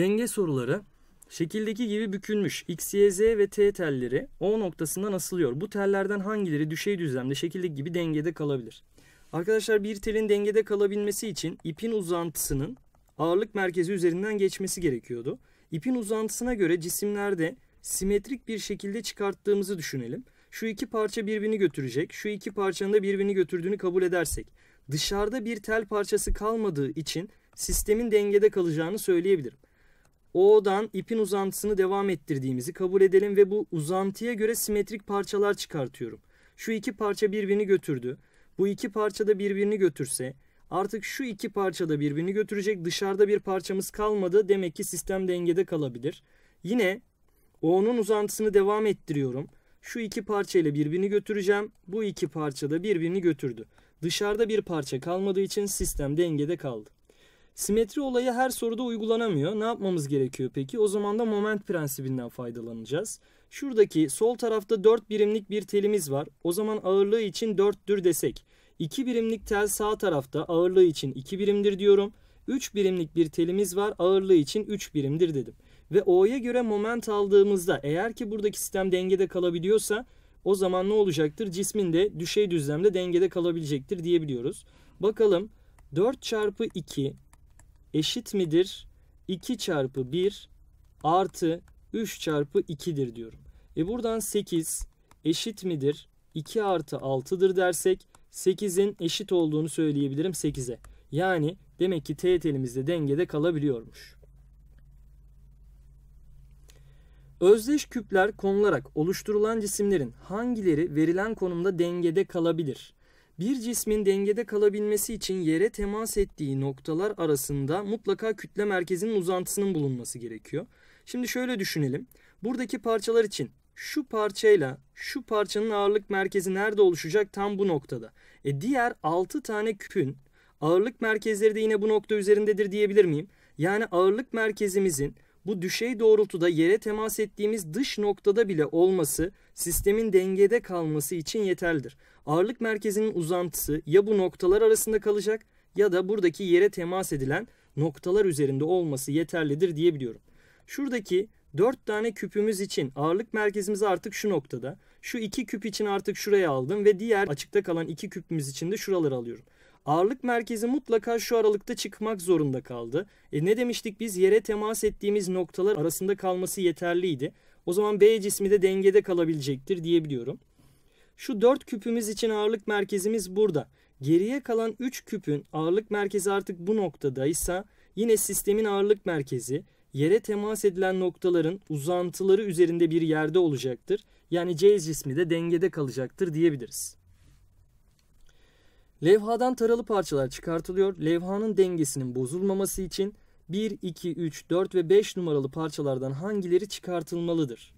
Denge soruları Şekildeki gibi bükülmüş X, Y, Z ve T telleri O noktasından asılıyor. Bu tellerden hangileri düşey düzlemde şekildeki gibi dengede kalabilir? Arkadaşlar bir telin dengede kalabilmesi için ipin uzantısının ağırlık merkezi üzerinden geçmesi gerekiyordu. İpin uzantısına göre cisimlerde simetrik bir şekilde çıkarttığımızı düşünelim. Şu iki parça birbirini götürecek, şu iki parçanın da birbirini götürdüğünü kabul edersek. Dışarıda bir tel parçası kalmadığı için sistemin dengede kalacağını söyleyebilirim. O'dan ipin uzantısını devam ettirdiğimizi kabul edelim ve bu uzantıya göre simetrik parçalar çıkartıyorum. Şu iki parça birbirini götürdü. Bu iki parça da birbirini götürse artık şu iki parça da birbirini götürecek dışarıda bir parçamız kalmadı. Demek ki sistem dengede kalabilir. Yine O'nun uzantısını devam ettiriyorum. Şu iki parça ile birbirini götüreceğim. Bu iki parça da birbirini götürdü. Dışarıda bir parça kalmadığı için sistem dengede kaldı. Simetri olayı her soruda uygulanamıyor. Ne yapmamız gerekiyor peki? O zaman da moment prensibinden faydalanacağız. Şuradaki sol tarafta 4 birimlik bir telimiz var. O zaman ağırlığı için 4'tür desek. 2 birimlik tel sağ tarafta ağırlığı için 2 birimdir diyorum. 3 birimlik bir telimiz var ağırlığı için 3 birimdir dedim. Ve O'ya göre moment aldığımızda eğer ki buradaki sistem dengede kalabiliyorsa o zaman ne olacaktır? Cismin de düşey düzlemde dengede kalabilecektir diyebiliyoruz. Bakalım 4 çarpı 2 eşit midir? 2 çarpı 1 artı 3 çarpı 2'dir diyorum. E buradan 8 eşit midir? 2 artı 6'dır dersek 8'in eşit olduğunu söyleyebilirim 8'e. Yani demek ki teğet elimizde dengede kalabiliyormuş. Özdeş küpler konularak oluşturulan cisimlerin hangileri verilen konumda dengede kalabilir? Bir cismin dengede kalabilmesi için yere temas ettiği noktalar arasında mutlaka kütle merkezinin uzantısının bulunması gerekiyor. Şimdi şöyle düşünelim. Buradaki parçalar için şu parçayla şu parçanın ağırlık merkezi nerede oluşacak tam bu noktada. E diğer 6 tane küpün ağırlık merkezleri de yine bu nokta üzerindedir diyebilir miyim? Yani ağırlık merkezimizin bu düşey doğrultuda yere temas ettiğimiz dış noktada bile olması sistemin dengede kalması için yeterlidir. Ağırlık merkezinin uzantısı ya bu noktalar arasında kalacak ya da buradaki yere temas edilen noktalar üzerinde olması yeterlidir diyebiliyorum. Şuradaki 4 tane küpümüz için ağırlık merkezimiz artık şu noktada. Şu 2 küp için artık şuraya aldım ve diğer açıkta kalan 2 küpümüz için de şuraları alıyorum. Ağırlık merkezi mutlaka şu aralıkta çıkmak zorunda kaldı. E ne demiştik biz yere temas ettiğimiz noktalar arasında kalması yeterliydi. O zaman B cismi de dengede kalabilecektir diyebiliyorum. Şu 4 küpümüz için ağırlık merkezimiz burada. Geriye kalan 3 küpün ağırlık merkezi artık bu noktadaysa yine sistemin ağırlık merkezi yere temas edilen noktaların uzantıları üzerinde bir yerde olacaktır. Yani C cismi de dengede kalacaktır diyebiliriz. Levhadan taralı parçalar çıkartılıyor. Levhanın dengesinin bozulmaması için 1, 2, 3, 4 ve 5 numaralı parçalardan hangileri çıkartılmalıdır?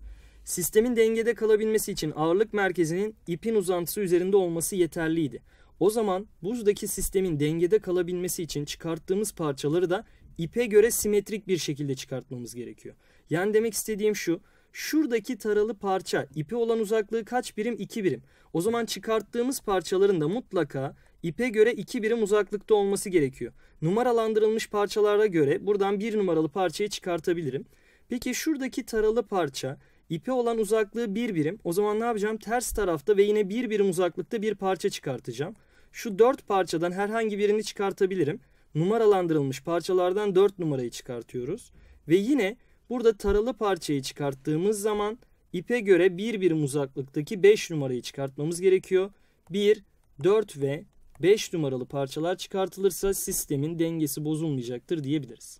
Sistemin dengede kalabilmesi için ağırlık merkezinin ipin uzantısı üzerinde olması yeterliydi. O zaman buzdaki sistemin dengede kalabilmesi için çıkarttığımız parçaları da ipe göre simetrik bir şekilde çıkartmamız gerekiyor. Yani demek istediğim şu. Şuradaki taralı parça ipe olan uzaklığı kaç birim? 2 birim. O zaman çıkarttığımız parçaların da mutlaka İpe göre 2 birim uzaklıkta olması gerekiyor. Numaralandırılmış parçalara göre buradan 1 numaralı parçayı çıkartabilirim. Peki şuradaki taralı parça ipe olan uzaklığı 1 bir birim. O zaman ne yapacağım? Ters tarafta ve yine 1 bir birim uzaklıkta bir parça çıkartacağım. Şu 4 parçadan herhangi birini çıkartabilirim. Numaralandırılmış parçalardan 4 numarayı çıkartıyoruz. Ve yine burada taralı parçayı çıkarttığımız zaman ipe göre 1 bir birim uzaklıktaki 5 numarayı çıkartmamız gerekiyor. 1, 4 ve 5 numaralı parçalar çıkartılırsa sistemin dengesi bozulmayacaktır diyebiliriz.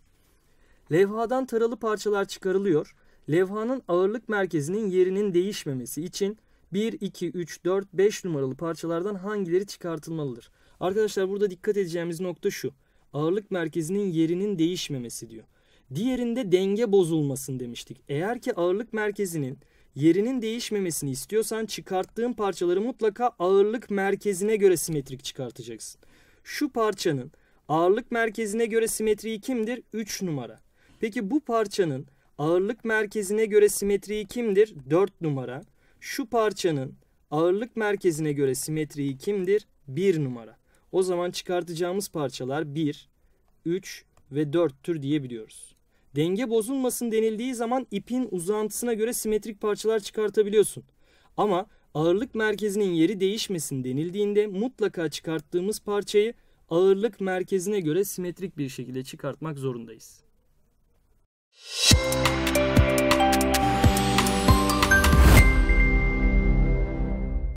Levhadan taralı parçalar çıkarılıyor. Levhanın ağırlık merkezinin yerinin değişmemesi için 1, 2, 3, 4, 5 numaralı parçalardan hangileri çıkartılmalıdır? Arkadaşlar burada dikkat edeceğimiz nokta şu. Ağırlık merkezinin yerinin değişmemesi diyor. Diğerinde denge bozulmasın demiştik. Eğer ki ağırlık merkezinin Yerinin değişmemesini istiyorsan çıkarttığın parçaları mutlaka ağırlık merkezine göre simetrik çıkartacaksın. Şu parçanın ağırlık merkezine göre simetriği kimdir? 3 numara. Peki bu parçanın ağırlık merkezine göre simetriği kimdir? 4 numara. Şu parçanın ağırlık merkezine göre simetriği kimdir? 1 numara. O zaman çıkartacağımız parçalar 1, 3 ve 4 4'tür diyebiliyoruz. Denge bozulmasın denildiği zaman ipin uzantısına göre simetrik parçalar çıkartabiliyorsun. Ama ağırlık merkezinin yeri değişmesin denildiğinde mutlaka çıkarttığımız parçayı ağırlık merkezine göre simetrik bir şekilde çıkartmak zorundayız. Müzik